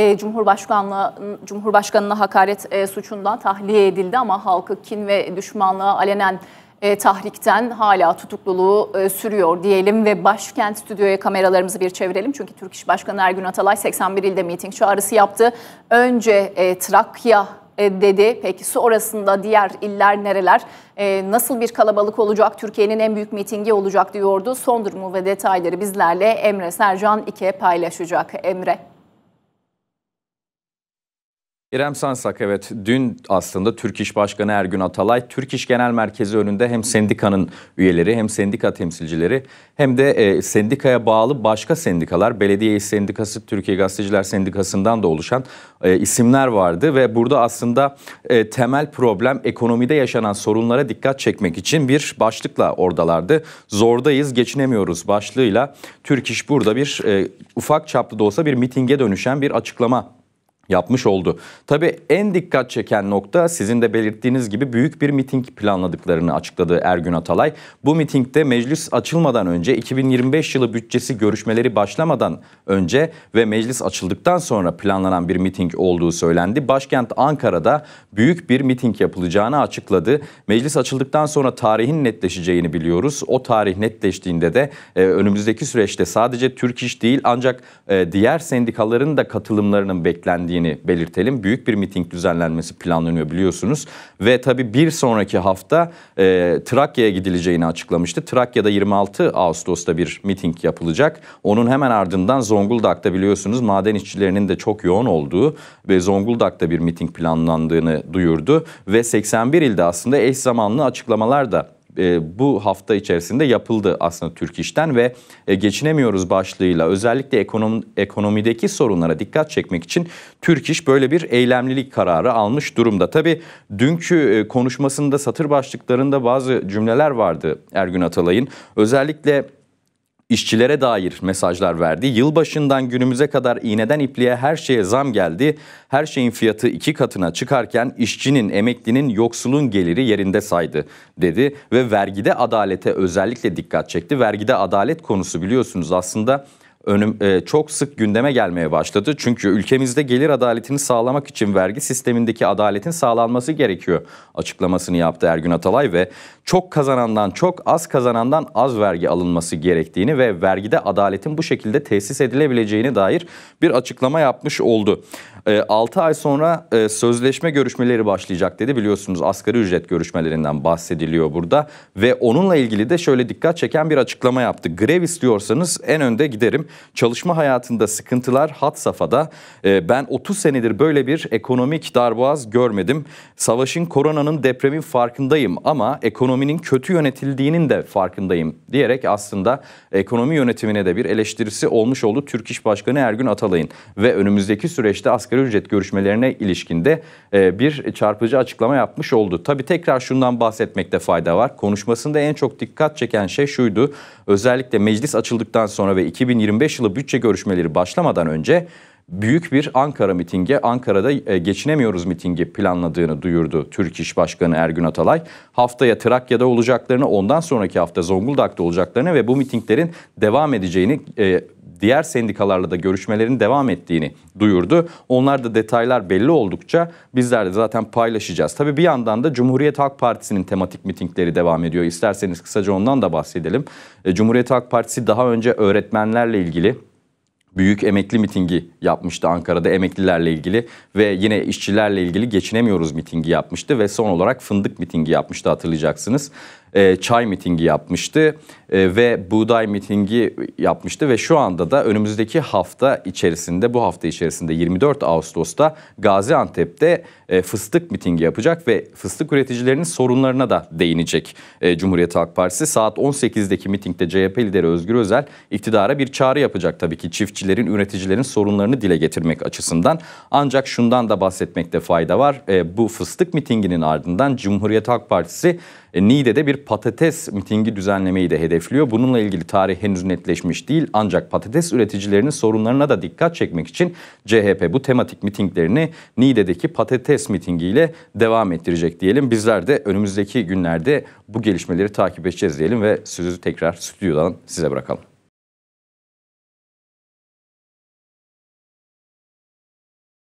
e, Cumhurbaşkanlığı Cumhurbaşkanına hakaret e, suçundan tahliye edildi ama halkı kin ve düşmanlığa alenen e, tahrikten hala tutukluluğu e, sürüyor diyelim ve başkent stüdyoya kameralarımızı bir çevirelim. Çünkü Türk İş Başkanı Ergün Atalay 81 ilde miting çağrısı yaptı. Önce e, Trakya e, dedi. Peki sonrasında diğer iller nereler? E, nasıl bir kalabalık olacak? Türkiye'nin en büyük mitingi olacak diyordu. Son durumu ve detayları bizlerle Emre Sercan 2'ye paylaşacak. Emre. İrem Sansak evet dün aslında Türk İş Başkanı Ergün Atalay Türk İş Genel Merkezi önünde hem sendikanın üyeleri hem sendika temsilcileri hem de e, sendikaya bağlı başka sendikalar Belediye iş Sendikası Türkiye Gazeteciler Sendikası'ndan da oluşan e, isimler vardı ve burada aslında e, temel problem ekonomide yaşanan sorunlara dikkat çekmek için bir başlıkla oradalardı. Zordayız geçinemiyoruz başlığıyla Türk İş burada bir e, ufak çaplı da olsa bir mitinge dönüşen bir açıklama yapmış oldu. Tabi en dikkat çeken nokta sizin de belirttiğiniz gibi büyük bir miting planladıklarını açıkladı Ergün Atalay. Bu mitingde meclis açılmadan önce 2025 yılı bütçesi görüşmeleri başlamadan önce ve meclis açıldıktan sonra planlanan bir miting olduğu söylendi. Başkent Ankara'da büyük bir miting yapılacağını açıkladı. Meclis açıldıktan sonra tarihin netleşeceğini biliyoruz. O tarih netleştiğinde de e, önümüzdeki süreçte sadece Türk İş değil ancak e, diğer sendikaların da katılımlarının beklendiğini edildiğini belirtelim. Büyük bir miting düzenlenmesi planlanıyor biliyorsunuz. Ve tabii bir sonraki hafta e, Trakya'ya gidileceğini açıklamıştı. Trakya'da 26 Ağustos'ta bir miting yapılacak. Onun hemen ardından Zonguldak'ta biliyorsunuz maden işçilerinin de çok yoğun olduğu ve Zonguldak'ta bir miting planlandığını duyurdu. Ve 81 ilde aslında eş zamanlı açıklamalar da e, bu hafta içerisinde yapıldı aslında Türk İş'ten ve e, geçinemiyoruz başlığıyla özellikle ekonom, ekonomideki sorunlara dikkat çekmek için Türk İş böyle bir eylemlilik kararı almış durumda. Tabi dünkü e, konuşmasında satır başlıklarında bazı cümleler vardı Ergün Atalay'ın özellikle işçilere dair mesajlar verdi. Yılbaşından günümüze kadar iğneden ipliğe her şeye zam geldi. Her şeyin fiyatı iki katına çıkarken işçinin, emeklinin, yoksulun geliri yerinde saydı dedi. Ve vergide adalete özellikle dikkat çekti. Vergide adalet konusu biliyorsunuz aslında önüm, e, çok sık gündeme gelmeye başladı. Çünkü ülkemizde gelir adaletini sağlamak için vergi sistemindeki adaletin sağlanması gerekiyor açıklamasını yaptı Ergün Atalay ve çok kazanandan çok az kazanandan az vergi alınması gerektiğini ve vergide adaletin bu şekilde tesis edilebileceğini dair bir açıklama yapmış oldu. E, ee, 6 ay sonra e, sözleşme görüşmeleri başlayacak dedi. Biliyorsunuz asgari ücret görüşmelerinden bahsediliyor burada. Ve onunla ilgili de şöyle dikkat çeken bir açıklama yaptı. Grev istiyorsanız en önde giderim. Çalışma hayatında sıkıntılar hat safhada. Ee, ben 30 senedir böyle bir ekonomik darboğaz görmedim. Savaşın, koronanın, depremin farkındayım ama ekonominin kötü yönetildiğinin de farkındayım diyerek aslında ekonomi yönetimine de bir eleştirisi olmuş oldu Türk İş Başkanı Ergün Atalay'ın. Ve önümüzdeki süreçte asgari asgari ücret görüşmelerine ilişkinde e, bir çarpıcı açıklama yapmış oldu. Tabi tekrar şundan bahsetmekte fayda var. Konuşmasında en çok dikkat çeken şey şuydu. Özellikle meclis açıldıktan sonra ve 2025 yılı bütçe görüşmeleri başlamadan önce büyük bir Ankara mitinge, Ankara'da e, geçinemiyoruz mitingi planladığını duyurdu Türk İş Başkanı Ergün Atalay. Haftaya Trakya'da olacaklarını, ondan sonraki hafta Zonguldak'ta olacaklarını ve bu mitinglerin devam edeceğini e, diğer sendikalarla da görüşmelerin devam ettiğini duyurdu. Onlar da detaylar belli oldukça bizler de zaten paylaşacağız. Tabii bir yandan da Cumhuriyet Halk Partisi'nin tematik mitingleri devam ediyor. İsterseniz kısaca ondan da bahsedelim. E, Cumhuriyet Halk Partisi daha önce öğretmenlerle ilgili büyük emekli mitingi yapmıştı Ankara'da emeklilerle ilgili ve yine işçilerle ilgili geçinemiyoruz mitingi yapmıştı ve son olarak fındık mitingi yapmıştı hatırlayacaksınız e, çay mitingi yapmıştı e, ve buğday mitingi yapmıştı ve şu anda da önümüzdeki hafta içerisinde bu hafta içerisinde 24 Ağustos'ta Gaziantep'te e, fıstık mitingi yapacak ve fıstık üreticilerinin sorunlarına da değinecek e, Cumhuriyet Halk Partisi. Saat 18'deki mitingde CHP lideri Özgür Özel iktidara bir çağrı yapacak tabii ki çiftçilerin, üreticilerin sorunlarını dile getirmek açısından. Ancak şundan da bahsetmekte fayda var. E, bu fıstık mitinginin ardından Cumhuriyet Halk Partisi e, Niğde'de bir patates mitingi düzenlemeyi de hedefliyor. Bununla ilgili tarih henüz netleşmiş değil ancak patates üreticilerinin sorunlarına da dikkat çekmek için CHP bu tematik mitinglerini Niğde'deki patates mitingiyle devam ettirecek diyelim. Bizler de önümüzdeki günlerde bu gelişmeleri takip edeceğiz diyelim ve sözü tekrar stüdyodan size bırakalım.